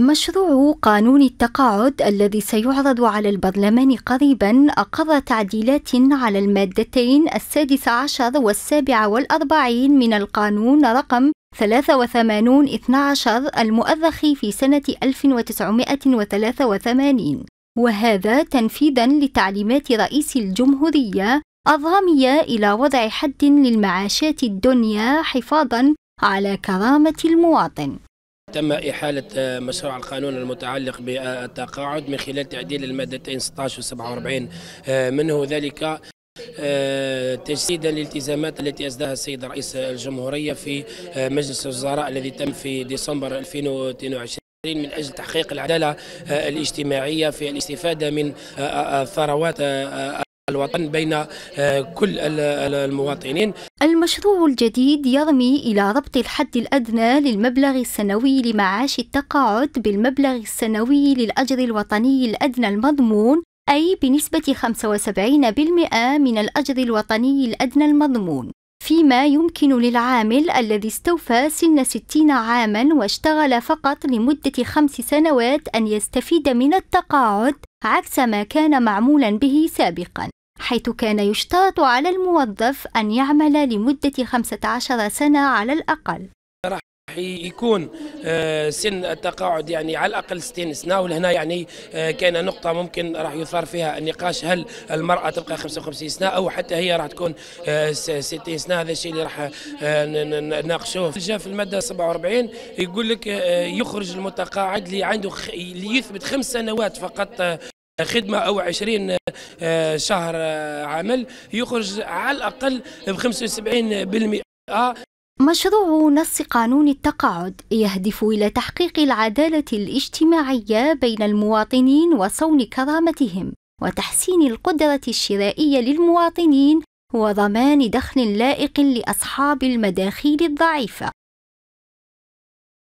مشروع قانون التقاعد الذي سيعرض على البرلمان قريبا أقر تعديلات على المادتين السادس عشر والسابع والأربعين من القانون رقم 83 12 المؤرخ في سنة 1983 وهذا تنفيذا لتعليمات رئيس الجمهورية الرامية إلى وضع حد للمعاشات الدنيا حفاظا على كرامة المواطن تم إحالة آه، مشروع القانون المتعلق بالتقاعد من خلال تعديل المادتين 16 و 47 منه ذلك آه، تجسيدا للالتزامات التي أسداها السيد رئيس الجمهورية في آه، مجلس الوزراء الذي تم في ديسمبر 2022 من أجل تحقيق العدالة الاجتماعية في الاستفادة من ثروات الوطن بين آه، كل المواطنين المشروع الجديد يرمي إلى ربط الحد الأدنى للمبلغ السنوي لمعاش التقاعد بالمبلغ السنوي للأجر الوطني الأدنى المضمون أي بنسبة 75% من الأجر الوطني الأدنى المضمون فيما يمكن للعامل الذي استوفى سن 60 عاما واشتغل فقط لمدة خمس سنوات أن يستفيد من التقاعد عكس ما كان معمولا به سابقا حيث كان يشترط على الموظف أن يعمل لمدة 15 سنة على الأقل يكون آه، سن التقاعد يعني على الاقل 60 سنه ولهنا يعني آه، كاينه نقطه ممكن راح يثار فيها النقاش هل المراه تبقى 55 سنه او حتى هي راح تكون 60 آه، سنه هذا الشيء اللي راح نناقشوه جاء في الماده 47 يقول لك يخرج المتقاعد اللي عنده اللي يثبت خمس سنوات فقط خدمة أو عشرين شهر عمل يخرج على الأقل ب 75% مشروع نص قانون التقاعد يهدف إلى تحقيق العدالة الاجتماعية بين المواطنين وصون كرامتهم وتحسين القدرة الشرائية للمواطنين وضمان دخل لائق لأصحاب المداخيل الضعيفة